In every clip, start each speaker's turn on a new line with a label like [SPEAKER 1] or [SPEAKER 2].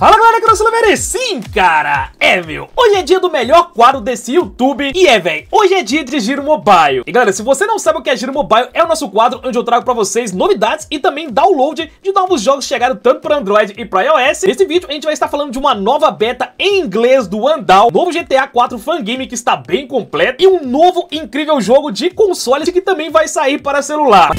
[SPEAKER 1] Fala galera, Crossover! Sim, cara! É, meu! Hoje é dia do melhor quadro desse YouTube e é, velho, hoje é dia de Giro Mobile. E galera, se você não sabe o que é Giro Mobile, é o nosso quadro onde eu trago pra vocês novidades e também download de novos jogos chegados chegaram tanto pra Android e pra iOS. Nesse vídeo a gente vai estar falando de uma nova beta em inglês do Andal, novo GTA 4 fangame que está bem completo e um novo incrível jogo de consoles que também vai sair para celular.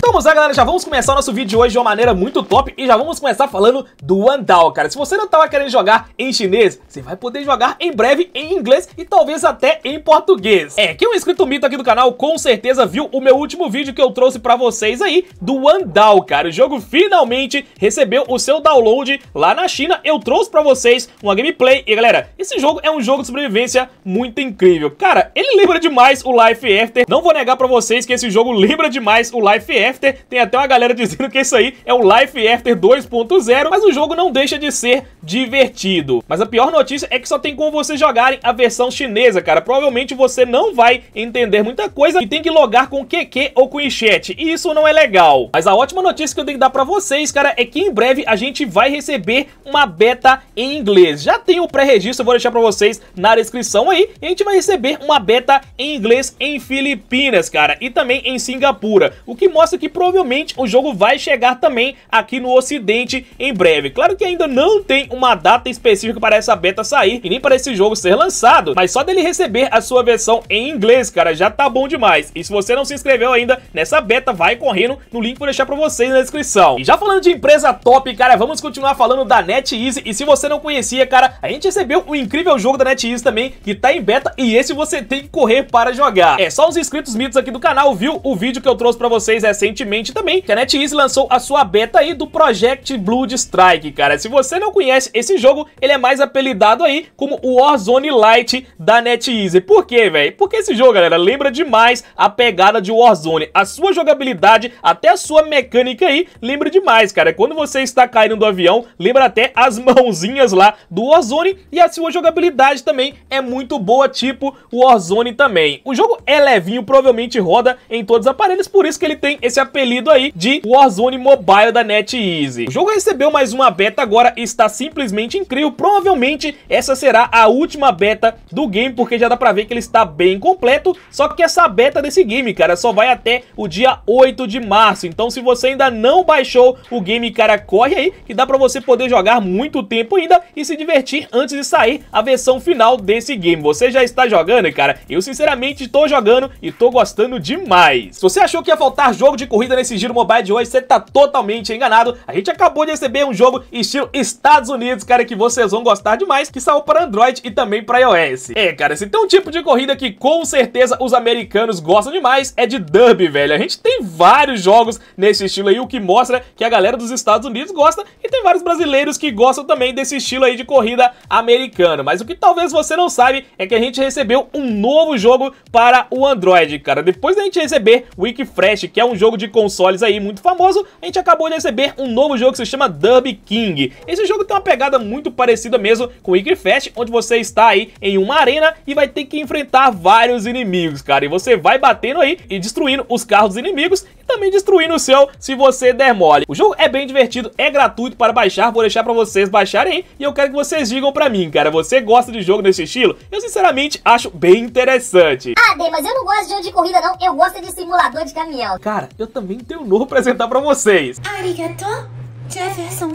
[SPEAKER 1] Então vamos lá galera, já vamos começar o nosso vídeo de hoje de uma maneira muito top e já vamos começar falando do Wandao, cara. Se você não tava querendo jogar em chinês, você vai poder jogar em breve em inglês e talvez até em português. É, quem é um inscrito mito aqui do canal com certeza viu o meu último vídeo que eu trouxe pra vocês aí do Wandao, cara. O jogo finalmente recebeu o seu download lá na China. Eu trouxe pra vocês uma gameplay e galera, esse jogo é um jogo de sobrevivência muito incrível. Cara, ele lembra demais o Life After. Não vou negar pra vocês que esse jogo lembra demais o Life After After. Tem até uma galera dizendo que isso aí é o Life After 2.0, mas o jogo não deixa de ser divertido. Mas a pior notícia é que só tem como vocês jogarem a versão chinesa, cara. Provavelmente você não vai entender muita coisa e tem que logar com QQ ou com enchete. E isso não é legal. Mas a ótima notícia que eu tenho que dar pra vocês, cara, é que em breve a gente vai receber uma beta em inglês. Já tem o pré-registro, eu vou deixar pra vocês na descrição aí. E a gente vai receber uma beta em inglês em Filipinas, cara. E também em Singapura. O que mostra que provavelmente o jogo vai chegar também aqui no ocidente em breve. Claro que ainda não tem uma data específica para essa beta sair e nem para esse jogo ser lançado, mas só dele receber a sua versão em inglês, cara, já tá bom demais. E se você não se inscreveu ainda nessa beta, vai correndo no link que eu vou deixar para vocês na descrição. E já falando de empresa top, cara, vamos continuar falando da NetEase e se você não conhecia, cara, a gente recebeu um incrível jogo da NetEase também que tá em beta e esse você tem que correr para jogar. É só os inscritos mitos aqui do canal, viu? O vídeo que eu trouxe para vocês é sem recentemente também, que a NetEase lançou a sua beta aí do Project Blood Strike, cara. Se você não conhece esse jogo, ele é mais apelidado aí como o Warzone Lite da NetEase. Por quê, velho? Porque esse jogo, galera, lembra demais a pegada de Warzone. A sua jogabilidade, até a sua mecânica aí, lembra demais, cara. Quando você está caindo do avião, lembra até as mãozinhas lá do Warzone e a sua jogabilidade também é muito boa, tipo o Warzone também. O jogo é levinho, provavelmente roda em todos os aparelhos, por isso que ele tem esse esse apelido aí de Warzone Mobile da NetEase. O jogo recebeu mais uma beta agora e está simplesmente incrível. Provavelmente essa será a última beta do game, porque já dá pra ver que ele está bem completo. Só que essa beta desse game, cara, só vai até o dia 8 de março. Então se você ainda não baixou o game, cara, corre aí que dá pra você poder jogar muito tempo ainda e se divertir antes de sair a versão final desse game. Você já está jogando, cara? Eu sinceramente estou jogando e estou gostando demais. Se você achou que ia faltar jogo de corrida nesse giro mobile de hoje, você tá totalmente enganado. A gente acabou de receber um jogo estilo Estados Unidos, cara, que vocês vão gostar demais, que saiu para Android e também para iOS. É, cara, se tem um tipo de corrida que com certeza os americanos gostam demais, é de Derby, velho. A gente tem vários jogos nesse estilo aí, o que mostra que a galera dos Estados Unidos gosta e tem vários brasileiros que gostam também desse estilo aí de corrida americano. Mas o que talvez você não sabe é que a gente recebeu um novo jogo para o Android, cara. Depois da gente receber o Fresh, que é um jogo de consoles aí muito famoso, a gente acabou de receber um novo jogo que se chama Dub King. Esse jogo tem uma pegada muito parecida mesmo com o Ikri Fest, onde você está aí em uma arena e vai ter que enfrentar vários inimigos, cara. E você vai batendo aí e destruindo os carros dos inimigos também destruindo o céu se você der mole. O jogo é bem divertido, é gratuito para baixar, vou deixar pra vocês baixarem e eu quero que vocês digam pra mim, cara, você gosta de jogo desse estilo? Eu sinceramente acho bem interessante. Ah, bem, mas eu não gosto de jogo de corrida não, eu gosto de simulador de caminhão. Cara, eu também tenho um novo pra apresentar pra vocês. Arigatou Jefferson,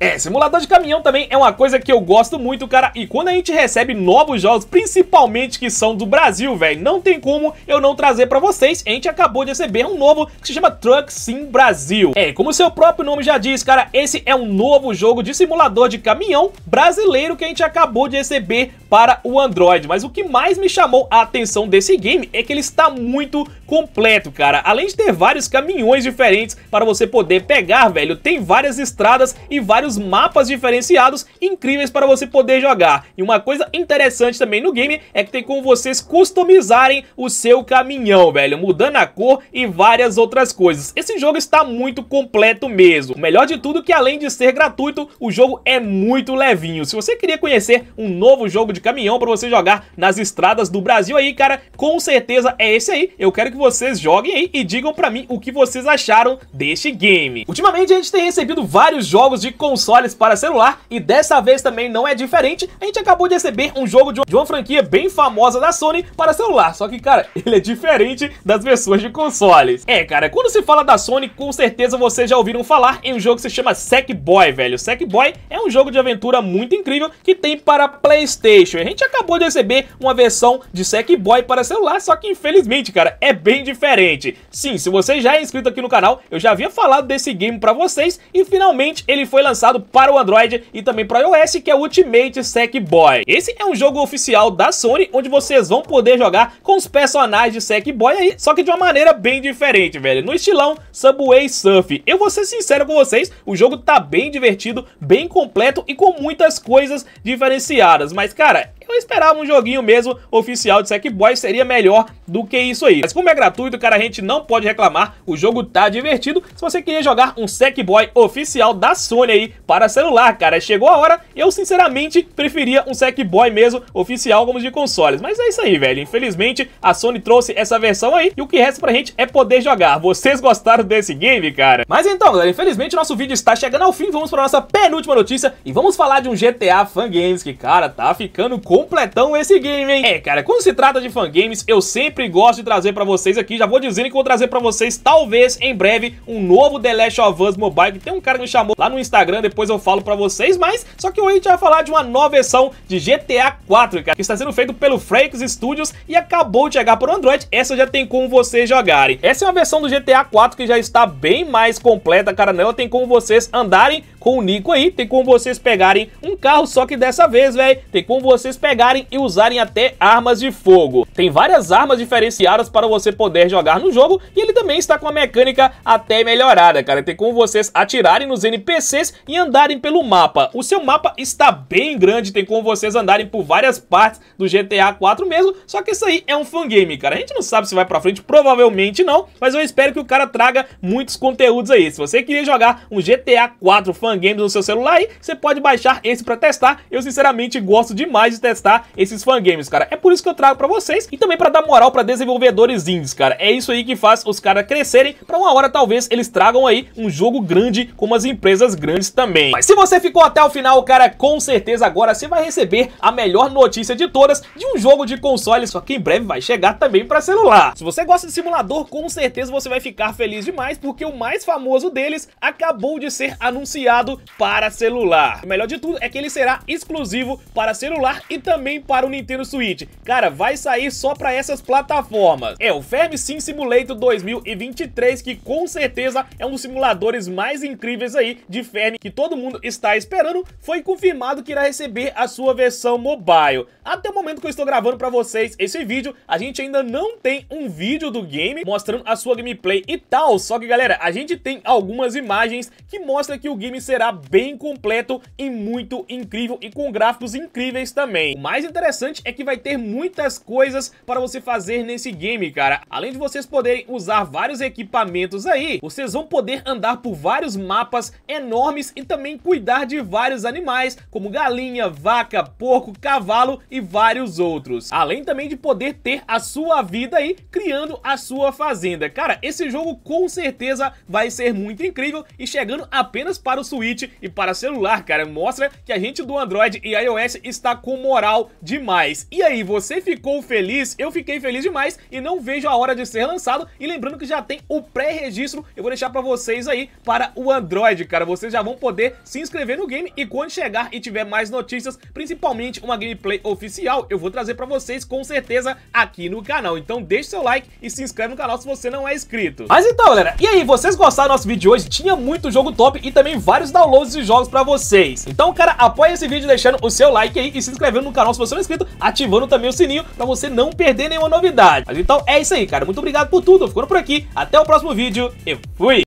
[SPEAKER 1] É, simulador de caminhão também é uma coisa que eu gosto muito, cara. E quando a gente recebe novos jogos, principalmente que são do Brasil, velho, não tem como eu não trazer pra vocês. A gente acabou de receber um novo que se chama Truck Sim Brasil. É, como o seu próprio nome já diz, cara, esse é um novo jogo de simulador de caminhão brasileiro que a gente acabou de receber para o Android. Mas o que mais me chamou a atenção desse game é que ele está muito completo, cara. Além de ter vários caminhões diferentes para você poder pegar, velho, tem vários várias estradas e vários mapas diferenciados incríveis para você poder jogar. E uma coisa interessante também no game é que tem como vocês customizarem o seu caminhão, velho, mudando a cor e várias outras coisas. Esse jogo está muito completo mesmo. O melhor de tudo é que além de ser gratuito, o jogo é muito levinho. Se você queria conhecer um novo jogo de caminhão para você jogar nas estradas do Brasil aí, cara, com certeza é esse aí. Eu quero que vocês joguem aí e digam para mim o que vocês acharam deste game. Ultimamente a gente tem recebido vários jogos de consoles para celular e dessa vez também não é diferente, a gente acabou de receber um jogo de uma franquia bem famosa da Sony para celular, só que cara, ele é diferente das versões de consoles. É cara, quando se fala da Sony, com certeza vocês já ouviram falar em um jogo que se chama Sackboy, velho. Sackboy é um jogo de aventura muito incrível que tem para Playstation, a gente acabou de receber uma versão de Sackboy para celular, só que infelizmente cara, é bem diferente. Sim, se você já é inscrito aqui no canal, eu já havia falado desse game para vocês e e finalmente ele foi lançado para o Android e também para o iOS, que é o Ultimate Sackboy. Esse é um jogo oficial da Sony, onde vocês vão poder jogar com os personagens de Sackboy aí, só que de uma maneira bem diferente, velho, no estilão Subway Surf. Eu vou ser sincero com vocês, o jogo tá bem divertido, bem completo e com muitas coisas diferenciadas, mas cara, eu esperava um joguinho mesmo oficial de Sackboy, seria melhor do que isso aí. Mas como é gratuito, cara, a gente não pode reclamar, o jogo tá divertido. Se você queria jogar um Sackboy oficial, oficial da Sony aí para celular, cara. Chegou a hora, eu sinceramente preferia um Sackboy mesmo, oficial como de consoles. Mas é isso aí, velho. Infelizmente, a Sony trouxe essa versão aí e o que resta pra gente é poder jogar. Vocês gostaram desse game, cara? Mas então, galera, infelizmente nosso vídeo está chegando ao fim. Vamos pra nossa penúltima notícia e vamos falar de um GTA Fangames que, cara, tá ficando completão esse game, hein? É, cara, quando se trata de fangames, eu sempre gosto de trazer pra vocês aqui. Já vou dizendo que vou trazer pra vocês, talvez, em breve, um novo The Last of Us Mobile que tem um cara me chamou lá no Instagram, depois eu falo pra vocês, mas só que hoje a gente vai falar de uma nova versão de GTA 4, cara, que está sendo feito pelo Frakes Studios e acabou de chegar por Android, essa já tem como vocês jogarem. Essa é uma versão do GTA 4 que já está bem mais completa, cara, nela tem como vocês andarem com o Nico aí, tem como vocês pegarem um carro, só que dessa vez, velho, tem como vocês pegarem e usarem até armas de fogo. Tem várias armas diferenciadas para você poder jogar no jogo e ele também está com a mecânica até melhorada, cara. Tem como vocês atirarem nos NPCs e andarem pelo mapa. O seu mapa está bem grande, tem como vocês andarem por várias partes do GTA 4 mesmo, só que isso aí é um fangame, cara. A gente não sabe se vai pra frente, provavelmente não, mas eu espero que o cara traga muitos conteúdos aí. Se você queria jogar um GTA 4 fangame, Fan Games no seu celular aí, você pode baixar esse pra testar. Eu, sinceramente, gosto demais de testar esses fan games, cara. É por isso que eu trago pra vocês e também pra dar moral pra desenvolvedores indies, cara. É isso aí que faz os caras crescerem. Pra uma hora, talvez, eles tragam aí um jogo grande como as empresas grandes também. Mas se você ficou até o final, cara, com certeza agora você vai receber a melhor notícia de todas de um jogo de console, só que em breve vai chegar também pra celular. Se você gosta de simulador, com certeza você vai ficar feliz demais, porque o mais famoso deles acabou de ser anunciado para celular. O melhor de tudo é que ele será exclusivo para celular e também para o Nintendo Switch. Cara, vai sair só para essas plataformas. É o Fermi Sim Simulator 2023, que com certeza é um dos simuladores mais incríveis aí de Fermi que todo mundo está esperando, foi confirmado que irá receber a sua versão mobile. Até o momento que eu estou gravando para vocês esse vídeo, a gente ainda não tem um vídeo do game mostrando a sua gameplay e tal, só que galera, a gente tem algumas imagens que mostram que o game será bem completo e muito incrível e com gráficos incríveis também. O mais interessante é que vai ter muitas coisas para você fazer nesse game, cara. Além de vocês poderem usar vários equipamentos aí, vocês vão poder andar por vários mapas enormes e também cuidar de vários animais, como galinha, vaca, porco, cavalo e vários outros. Além também de poder ter a sua vida aí, criando a sua fazenda. Cara, esse jogo com certeza vai ser muito incrível e chegando apenas para os Switch e para celular, cara, mostra que a gente do Android e iOS está com moral demais. E aí, você ficou feliz? Eu fiquei feliz demais e não vejo a hora de ser lançado. E lembrando que já tem o pré-registro, eu vou deixar para vocês aí para o Android, cara. Vocês já vão poder se inscrever no game e quando chegar e tiver mais notícias, principalmente uma gameplay oficial, eu vou trazer para vocês com certeza aqui no canal. Então deixe seu like e se inscreve no canal se você não é inscrito. Mas então, galera, e aí, vocês gostaram do nosso vídeo de hoje? Tinha muito jogo top e também vários vários downloads de jogos pra vocês. Então, cara, apoia esse vídeo deixando o seu like aí e se inscrevendo no canal se você não é inscrito, ativando também o sininho pra você não perder nenhuma novidade. Mas então é isso aí, cara. Muito obrigado por tudo. Ficando por aqui. Até o próximo vídeo. Eu fui!